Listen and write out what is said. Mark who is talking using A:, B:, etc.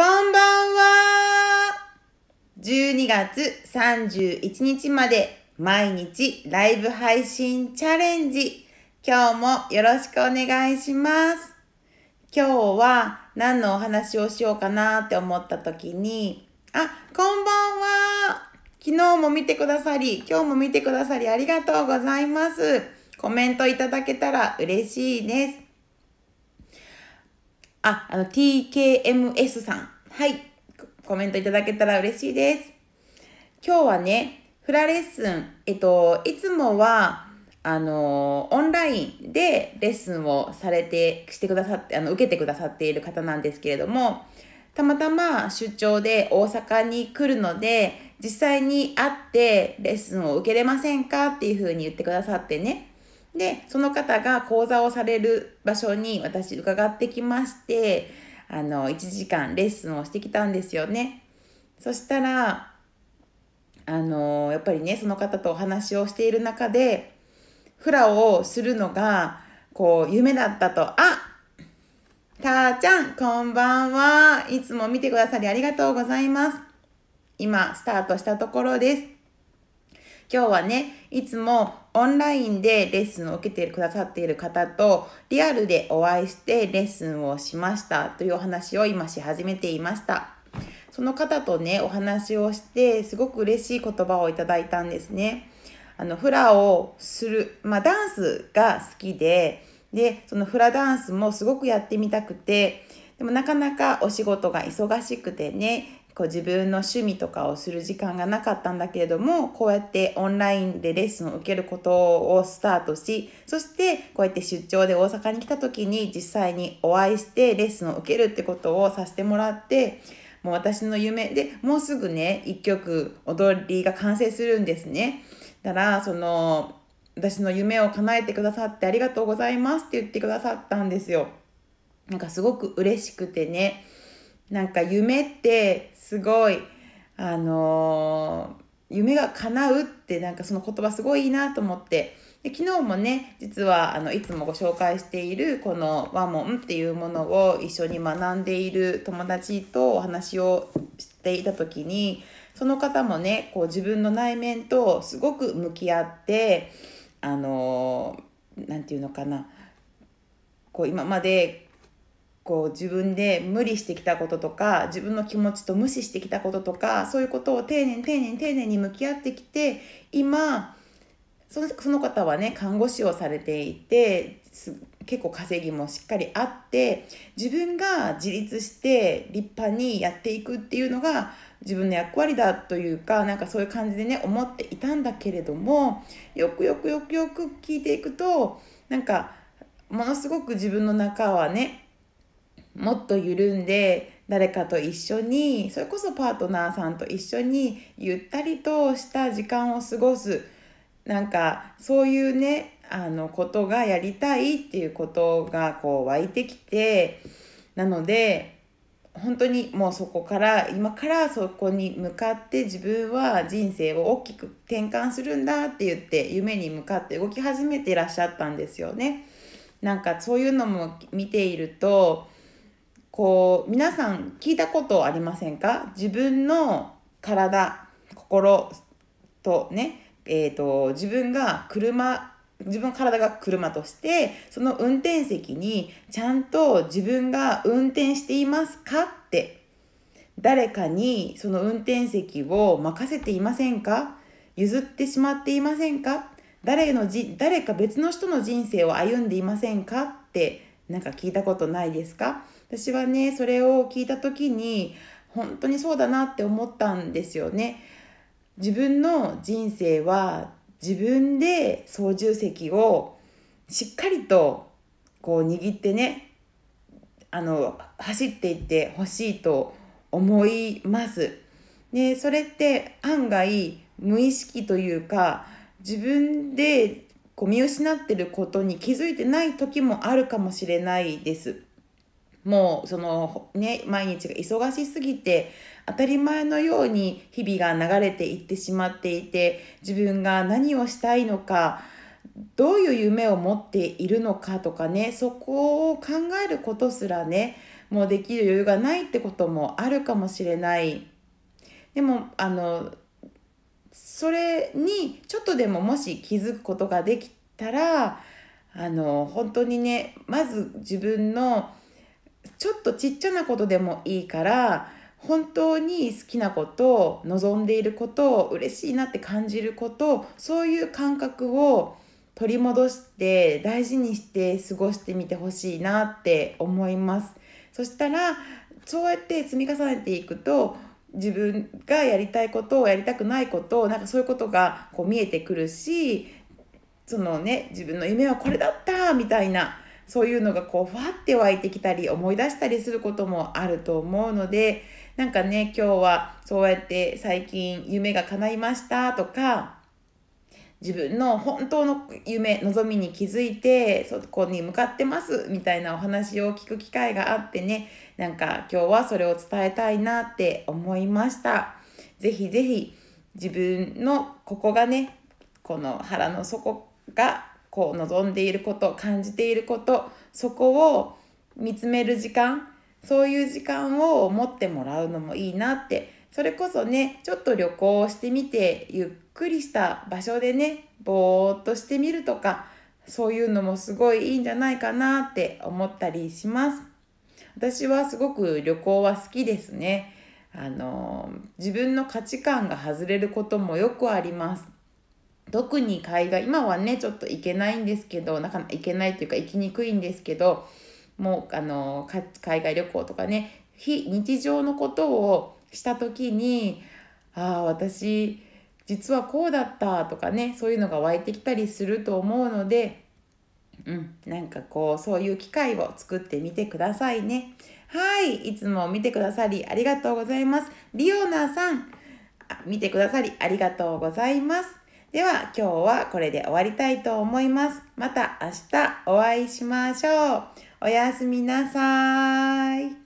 A: こんばんは。12月31日まで毎日ライブ配信チャレンジ。今日もよろしくお願いします。今日は何のお話をしようかなって思った時に、あ、こんばんは。昨日も見てくださり、今日も見てくださりありがとうございます。コメントいただけたら嬉しいです。あ、あの、TKMS さん。はい。コメントいただけたら嬉しいです。今日はね、フラレッスン、えっと、いつもは、あの、オンラインでレッスンをされて、してくださって、あの、受けてくださっている方なんですけれども、たまたま出張で大阪に来るので、実際に会ってレッスンを受けれませんかっていうふうに言ってくださってね、で、その方が講座をされる場所に私伺ってきまして、あの、1時間レッスンをしてきたんですよね。そしたら、あの、やっぱりね、その方とお話をしている中で、フラをするのが、こう、夢だったと、あたーちゃん、こんばんは。いつも見てくださりありがとうございます。今、スタートしたところです。今日はね、いつもオンラインでレッスンを受けてくださっている方とリアルでお会いしてレッスンをしましたというお話を今し始めていました。その方とね、お話をしてすごく嬉しい言葉をいただいたんですね。あの、フラをする、まあダンスが好きで、で、そのフラダンスもすごくやってみたくて、でもなかなかお仕事が忙しくてね、こう自分の趣味とかをする時間がなかったんだけれどもこうやってオンラインでレッスンを受けることをスタートしそしてこうやって出張で大阪に来た時に実際にお会いしてレッスンを受けるってことをさせてもらってもう私の夢でもうすぐね一曲踊りが完成するんですね。だからその私の夢を叶えてくださってありがとうございますって言ってくださったんですよ。なんかすごく嬉しくてね。なんか夢ってすごい、あのー、夢が叶うってなんかその言葉すごいいいなと思って、で昨日もね、実はあのいつもご紹介しているこの和文っていうものを一緒に学んでいる友達とお話をしていた時に、その方もね、こう自分の内面とすごく向き合って、あのー、なんていうのかな、こう今までこう自分で無理してきたこととか自分の気持ちと無視してきたこととかそういうことを丁寧に丁寧に丁寧に向き合ってきて今そのその方はね看護師をされていて結構稼ぎもしっかりあって自分が自立して立派にやっていくっていうのが自分の役割だというかなんかそういう感じでね思っていたんだけれどもよくよくよくよく聞いていくとなんかものすごく自分の中はねもっと緩んで誰かと一緒にそれこそパートナーさんと一緒にゆったりとした時間を過ごすなんかそういうねあのことがやりたいっていうことがこう湧いてきてなので本当にもうそこから今からそこに向かって自分は人生を大きく転換するんだって言って夢に向かって動き始めていらっしゃったんですよね。なんかそういうのも見ているとこう皆さん聞いたことありませんか自分の体心とねえーと、と自分が車自分の体が車としてその運転席にちゃんと自分が運転していますかって誰かにその運転席を任せていませんか譲ってしまっていませんか誰のじ誰か別の人の人生を歩んでいませんかってなんか聞いたことないですか私はねそれを聞いた時に本当にそうだなって思ったんですよね。自分の人生は自分で操縦席をしっかりとこう握ってねあの走っていってほしいと思います。でそれって案外無意識というか自分でこう見失ってることに気づいてない時もあるかもしれないです。もうそのね毎日が忙しすぎて当たり前のように日々が流れていってしまっていて自分が何をしたいのかどういう夢を持っているのかとかねそこを考えることすらねもうできる余裕がないってこともあるかもしれないでもあのそれにちょっとでももし気づくことができたらあの本当にねまず自分のちょっとちっちゃなことでもいいから本当に好きなこと望んでいること嬉しいなって感じることそういう感覚を取り戻して大事にして過ごしてみてほしいなって思いますそしたらそうやって積み重ねていくと自分がやりたいことをやりたくないことなんかそういうことがこう見えてくるしそのね自分の夢はこれだったみたいなそういうのがこうふわって湧いてきたり思い出したりすることもあると思うのでなんかね今日はそうやって最近夢が叶いましたとか自分の本当の夢望みに気づいてそこに向かってますみたいなお話を聞く機会があってねなんか今日はそれを伝えたいなって思いました是非是非自分のここがねこの腹の底がこう望んでいること感じていることそこを見つめる時間そういう時間を持ってもらうのもいいなってそれこそねちょっと旅行をしてみてゆっくりした場所でねぼーっとしてみるとかそういうのもすごいいいんじゃないかなって思ったりします。私はすごく旅行は好きですね。あの自分の価値観が外れることもよくあります。特に海外今はねちょっと行けないんですけどなかなか行けないっていうか行きにくいんですけどもうあの海外旅行とかね非日常のことをした時にああ私実はこうだったとかねそういうのが湧いてきたりすると思うので、うん、なんかこうそういう機会を作ってみてくださいね。はい、いつも見てくださりありがとうございます。リオナさん、見てくださりありがとうございます。では今日はこれで終わりたいと思います。また明日お会いしましょう。おやすみなさい。